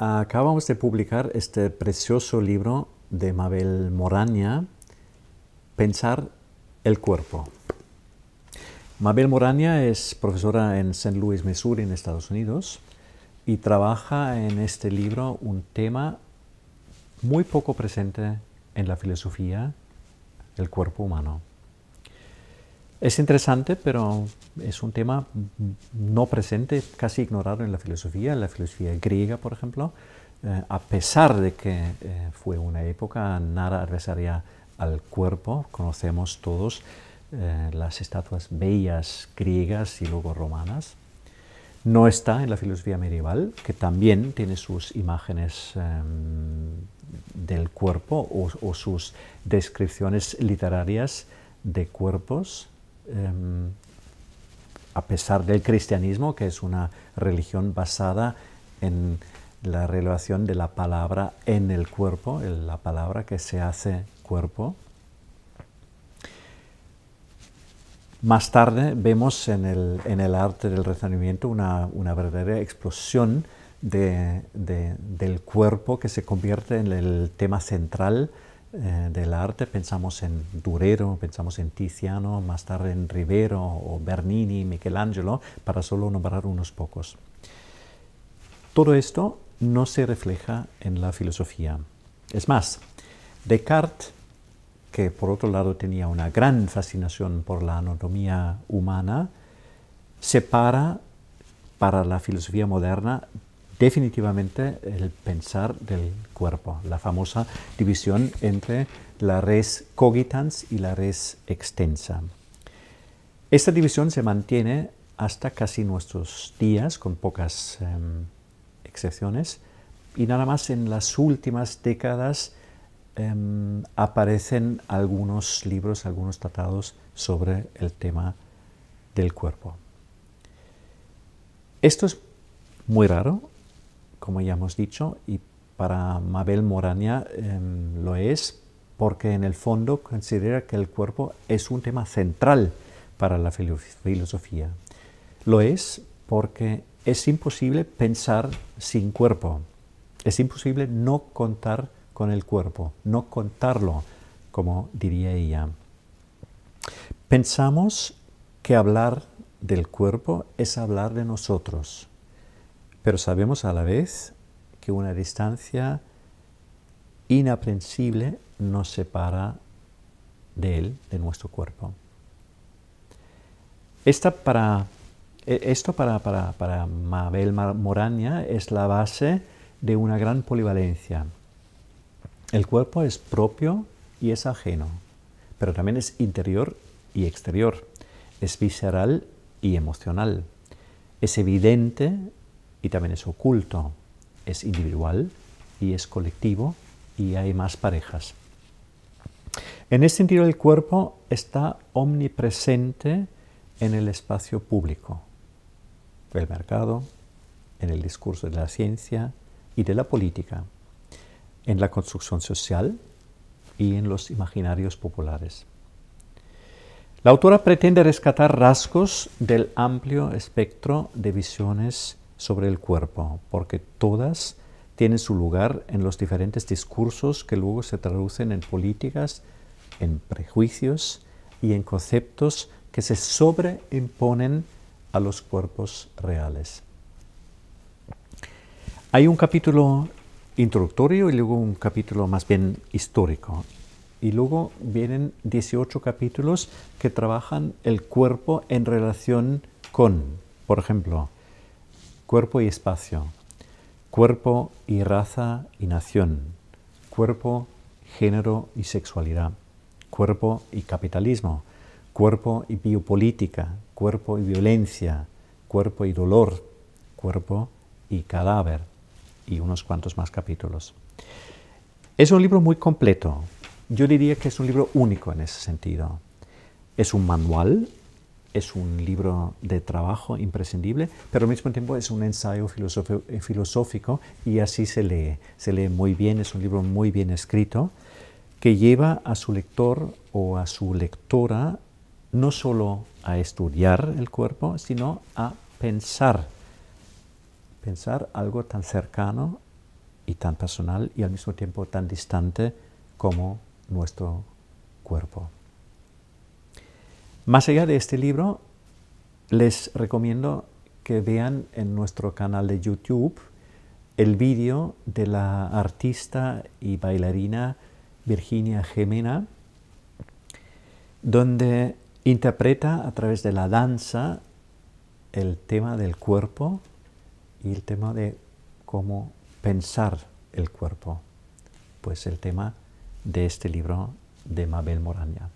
Acabamos de publicar este precioso libro de Mabel Moraña, Pensar el cuerpo. Mabel Moraña es profesora en St. Louis, Missouri, en Estados Unidos, y trabaja en este libro un tema muy poco presente en la filosofía, el cuerpo humano. Es interesante, pero es un tema no presente, casi ignorado en la filosofía, en la filosofía griega, por ejemplo, eh, a pesar de que eh, fue una época nada adversaria al cuerpo, conocemos todos eh, las estatuas bellas griegas y luego romanas. No está en la filosofía medieval, que también tiene sus imágenes em, del cuerpo o sus descripciones literarias de cuerpos Em, a pesar del cristianismo, que es una religión basada en la relación de la palabra en el cuerpo, en la palabra que se hace cuerpo. Más tarde vemos en el, arte del resanamiento una, verdadera explosión del cuerpo que se convierte en el tema central eh, del arte, pensamos en Durero, pensamos en Tiziano, más tarde en Rivero o Bernini, Michelangelo, para solo nombrar unos pocos. Todo esto no se refleja en la filosofía. Es más, Descartes, que por otro lado tenía una gran fascinación por la anatomía humana, separa para la filosofía moderna definitivamente el pensar del cuerpo, la famosa división entre la res cogitans y la res extensa. Esta división se mantiene hasta casi nuestros días, con pocas em, excepciones, y nada más en las últimas décadas em, aparecen algunos libros, algunos tratados sobre el tema del cuerpo. Esto es muy raro, como ya hemos dicho, y para Mabel Morania em, lo es porque en el fondo considera que el cuerpo es un tema central para la filosofía. Lo es porque es imposible pensar sin cuerpo, es imposible no contar con el cuerpo, no contarlo, como diría ella. Pensamos que hablar del cuerpo es hablar de nosotros, pero sabemos a la vez que una distancia inaprensible nos separa de él, de nuestro cuerpo. Esta para, e, esto para, para Mabel Morania es la base de una gran polivalencia. El cuerpo es propio y es ajeno, pero también es interior y exterior, es visceral y emocional, es evidente y también es oculto, es individual y es colectivo y hay más parejas. En este sentido, el cuerpo está omnipresente en el espacio público, el mercado, en el discurso de la ciencia y de la política, en la construcción social y en los imaginarios populares. La autora pretende rescatar rasgos del amplio espectro de visiones sobre el cuerpo, porque todas tienen su lugar en los diferentes discursos que luego se traducen en políticas, en prejuicios y en conceptos que se sobreimponen a los cuerpos reales. Hay un capítulo introductorio y luego un capítulo más bien histórico. Y luego vienen 18 capítulos que trabajan el cuerpo en relación con, por ejemplo, cuerpo y espacio, cuerpo y raza y nación, cuerpo, género y sexualidad, cuerpo y capitalismo, cuerpo y biopolítica, cuerpo y violencia, cuerpo y dolor, cuerpo y cadáver, y unos cuantos más capítulos. Es un libro muy completo. Yo diría que es un libro único en ese sentido. Es un manual es un libro de trabajo imprescindible, pero al mismo tiempo es un ensayo eh, filosófico y así se lee. Se lee muy bien, es un libro muy bien escrito, que lleva a su lector o a su lectora no solo a estudiar el cuerpo, sino a pensar. Pensar algo tan cercano y tan personal y al mismo tiempo tan distante como nuestro cuerpo. Más allá de este libro, les recomiendo que vean en nuestro canal de YouTube el vídeo de la artista y bailarina Virginia Gemena, donde interpreta a través de la danza el tema del cuerpo y el tema de cómo pensar el cuerpo, pues el tema de este libro de Mabel Moraña.